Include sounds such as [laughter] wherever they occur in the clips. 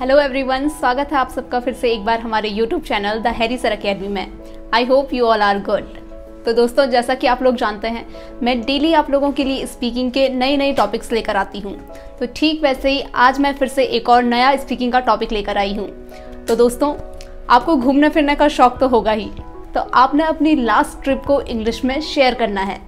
Hello everyone स्वागत है आप सबका फिर से एक बार हमारे YouTube channel the Harry sir academy में I hope you all are good तो दोस्तों जैसा कि आप लोग जानते हैं मैं डेली आप लोगों के लिए स्पीकिंग के नए नए टॉपिक्स लेकर आती हूँ तो ठीक वैसे ही आज मैं फिर से एक और नया स्पीकिंग का टॉपिक लेकर आई हूँ तो दोस्तों आपको घूमने फिरने का शौक तो होगा ही तो आपने अपनी लास्ट ट्रिप को इंग्लिश में शेयर करना है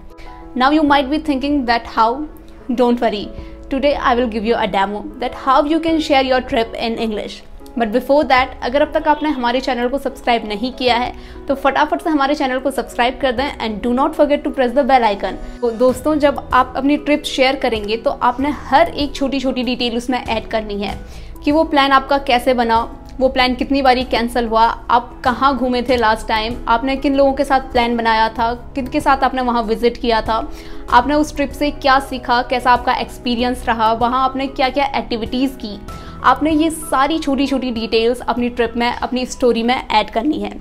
now you might be thinking that how don't worry Today I will give you a demo that how you can share your trip in English but before that अगर अब तक आपने हमारे channel को subscribe नहीं किया है तो फटाफट से हमारे चैनल को सब्सक्राइब कर दें and do not forget to press the bell icon तो दोस्तों जब आप अपनी ट्रिप शेयर करेंगे तो आपने हर एक छोटी छोटी डिटेल उसमें ऐड करनी है कि वो प्लान आपका कैसे बना वो प्लान कितनी बारी कैंसिल हुआ आप कहाँ घूमे थे लास्ट टाइम आपने किन लोगों के साथ प्लान बनाया था किन के साथ आपने वहाँ विजिट किया था आपने उस ट्रिप से क्या सीखा कैसा आपका एक्सपीरियंस रहा वहाँ आपने क्या क्या एक्टिविटीज़ की आपने ये सारी छोटी छोटी डिटेल्स अपनी ट्रिप में अपनी स्टोरी में ऐड करनी है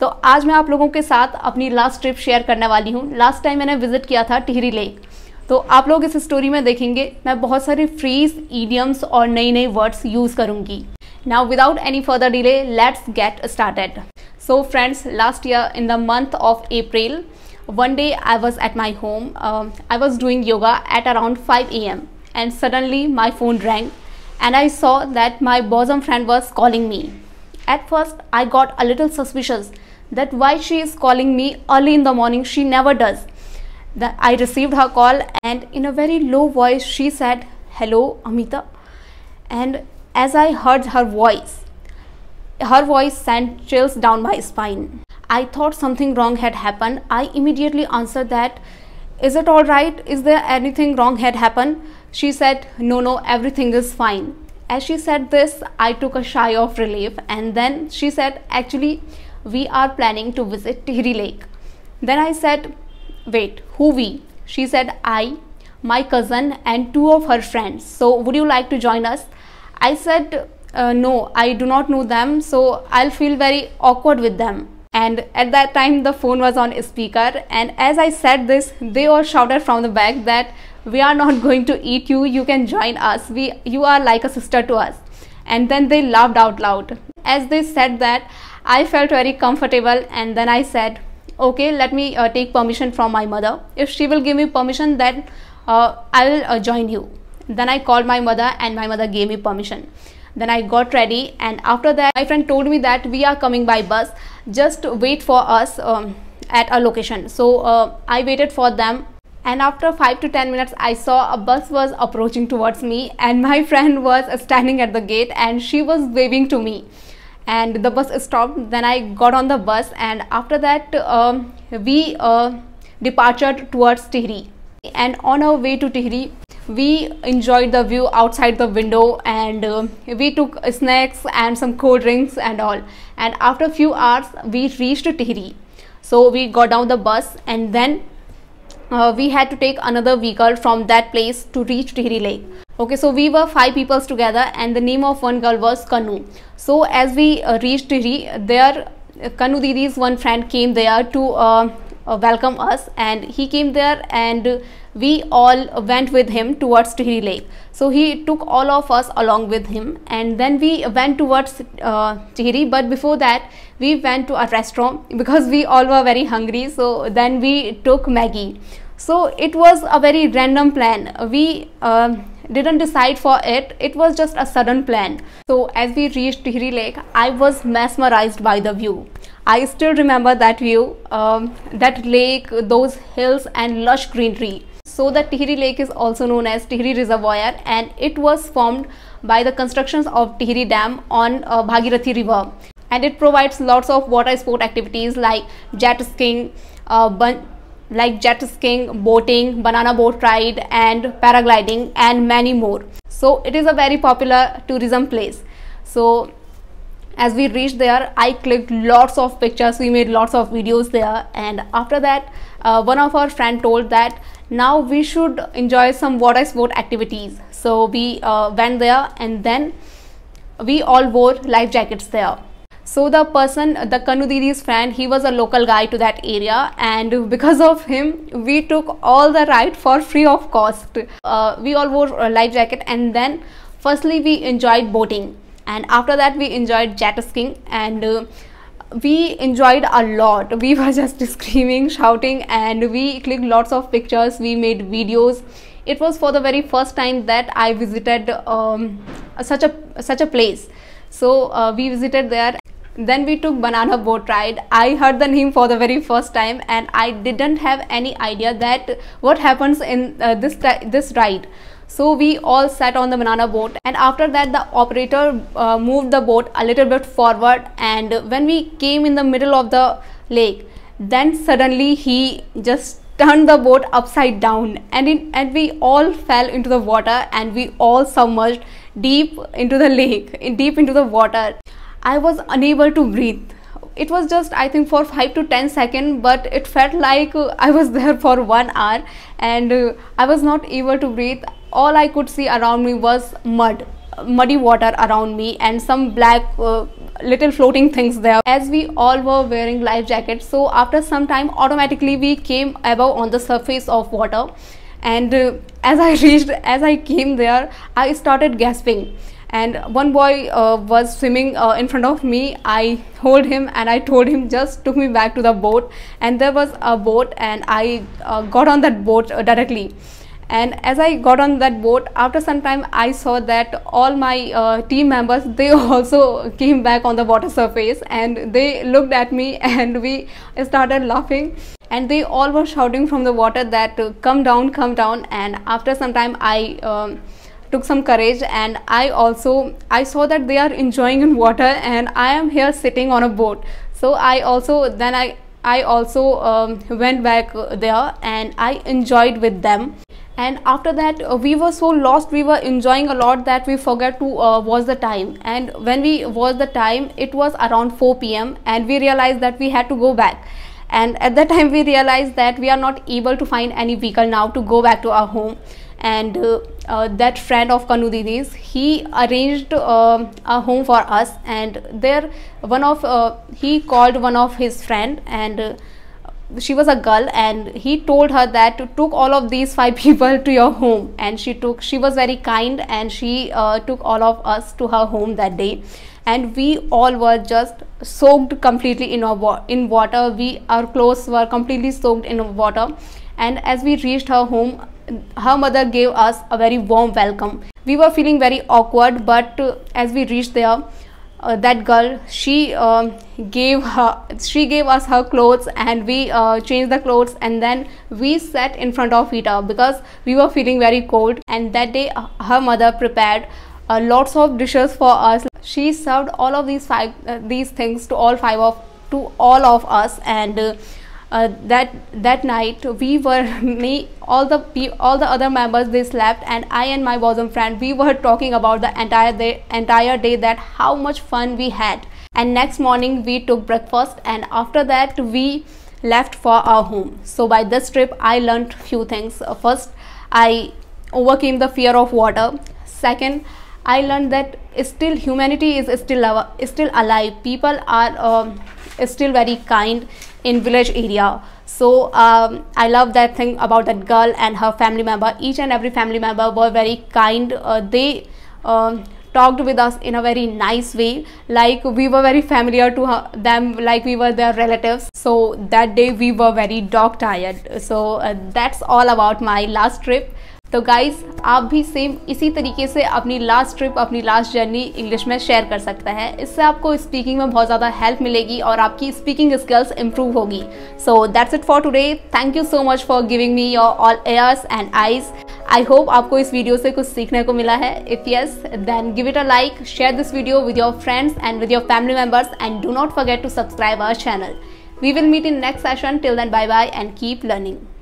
तो आज मैं आप लोगों के साथ अपनी लास्ट ट्रिप शेयर करने वाली हूँ लास्ट टाइम मैंने विजिट किया था टिहरी लेक तो आप लोग इस स्टोरी में देखेंगे मैं बहुत सारे फ्रीज ईडियम्स और नई नई वर्ड्स यूज़ करूँगी Now without any further delay, let's get started. So friends, last year in the month of April, one day I was at my home. Um, I was doing yoga at around 5 a.m. and suddenly my phone rang and I saw that my bosom friend was calling me. At first, I got a little suspicious that why she is calling me early in the morning, she never does. That I received her call and in a very low voice she said, Hello Amita. And as I heard her voice. Her voice sent chills down my spine. I thought something wrong had happened. I immediately answered that, Is it alright? Is there anything wrong had happened? She said, No, no, everything is fine. As she said this, I took a sigh of relief and then she said, Actually, we are planning to visit Tihri Lake. Then I said, Wait, who we? She said, I, my cousin, and two of her friends. So, would you like to join us? I said, uh, no, I do not know them, so I'll feel very awkward with them. And at that time, the phone was on speaker. And as I said this, they all shouted from the back that we are not [laughs] going to eat you. You can join us. We, you are like a sister to us. And then they laughed out loud. As they said that, I felt very comfortable. And then I said, okay, let me uh, take permission from my mother. If she will give me permission, then uh, I will uh, join you. Then I called my mother and my mother gave me permission. Then I got ready and after that my friend told me that we are coming by bus. Just wait for us um, at a location. So uh, I waited for them and after 5 to 10 minutes i saw a bus was approaching towards me and my [laughs] friend was standing at the gate and she was waving to me and the bus stopped then i got on the bus and after that um, we uh, departed towards tehri and on our way to tehri we enjoyed the view outside the window and uh, we took snacks and some cold drinks and all and after a few hours we reached Tehri so we got down the bus and then uh, we had to take another vehicle from that place to reach Tehri Lake okay so we were five peoples together and the name of one girl was Kanu so as we uh, reached Tehri there Kanu Didi's one friend came there to uh, uh, welcome us and he came there and we all went with him towards Tihiri Lake. So he took all of us along with him and then we went towards uh, Tihiri but before that we went to a restaurant [laughs] because we all were very hungry so then we took Maggie. So it was a very random plan. We uh, didn't decide for it. It was just a sudden plan. So as we reached Tihiri Lake, I was mesmerized by the view. I still remember that view, um, that lake, those hills and lush greenery. So the Tihri Lake is also known as Tihri Reservoir and it was formed by the constructions of Tihri Dam on uh, Bhagirathi River. And it provides lots of water sport activities like jet skiing, uh, like jet skiing, boating, banana boat ride and paragliding and many more. So it is a very popular tourism place. So as we reached there i clicked lots of pictures we made lots of videos there and after that uh, one of our friend told that now we should enjoy some water sport activities so we uh, went there and then we all wore life jackets there so the person the kanu friend he was a local guy to that area and because of him we took all the ride for free of cost uh, we all wore life jacket and then firstly we enjoyed boating and after that we enjoyed jet skiing and uh, we enjoyed a lot we were [laughs] just screaming shouting and we clicked lots of pictures we made videos it was for the very first time that i visited um, such a such a place so uh, we visited there then we took banana boat ride i heard the name for the very first time and i didn't have any idea that what happens in uh, this this ride so we all sat on the banana boat and after that the operator uh, moved the boat a little bit forward and when we came in the middle of the lake then suddenly he just turned the boat upside down and in, and we all fell into the water and we all submerged deep into the lake in deep into the water i was unable to breathe it was just i think for 5 to 10 seconds but it felt like i was [laughs] there for 1 hour and i was not able to breathe all i could see around me was mud muddy water around me and some black uh, little floating things there as we all were wearing life jackets so after some time automatically we came above on the surface of water and uh, as i [laughs] reached as i came there i started gasping and one boy uh, was swimming uh, in front of me i hold him and i told him just took me back to the boat and there was a boat and i uh, got on that boat uh, directly and as I got on that boat after some time I saw that all my uh, team members [laughs] they also came back on the water surface and they looked at me [laughs] and we started laughing and they all were shouting from the water that uh, come down come down and after some time I um, took some courage and I also I saw that they are enjoying in water and I am here sitting on a boat so I also then I I also um, went back there and I enjoyed with them and after that uh, we were so lost we were enjoying a lot that we forgot to uh, watch the time and when we watched the time it was around 4 pm and we realized that we had to go back and at that time we realized that we are not able to find any vehicle now to go back to our home and uh, uh, that friend of Kanudidi's, he arranged uh, a home for us and there one of uh, he called one of his friend and uh, she was a girl and he told her that took all of these five [laughs] people to your home and she took she was very kind and she uh, took all of us to her home that day and we all were just soaked completely in our in water we our clothes were completely soaked in water and as we reached her home her mother gave us a very warm welcome we were feeling very awkward but uh, as we reached there uh, that girl she um, gave her she gave us her clothes and we uh, changed the clothes and then we sat in front of heater because we were feeling very cold and that day uh, her mother prepared uh, lots of dishes for us she served all of these five uh, these things to all five of to all of us and uh, uh, that that night we were [laughs] me all the all the other members they slept and I and my bosom friend we were talking about the entire day entire day that how much fun we had and next morning we took breakfast and after that we left for our home so by this trip I learned few things uh, first I overcame the fear of water second I learned that still humanity is still still alive people are uh, is still very kind in village area so um, i love that thing about that girl and her family member each and every family member were very kind uh, they um, talked with us in a very nice way like we were very familiar to her, them like we were their relatives so that day we were very dog tired so uh, that's all about my last trip तो guys आप भी same इसी तरीके से अपनी last trip अपनी last journey English में share कर सकते हैं इससे आपको स्पीकिंग में बहुत ज़्यादा हेल्प मिलेगी और आपकी स्पीकिंग स्किल्स इंप्रूव होगी so that's it for today thank you so much for giving me your all ears and eyes I hope आपको इस वीडियो से कुछ सीखने को मिला है if yes then give it a like share this video with your friends and with your family members and do not forget to subscribe our channel we will meet in next session till then bye bye and keep learning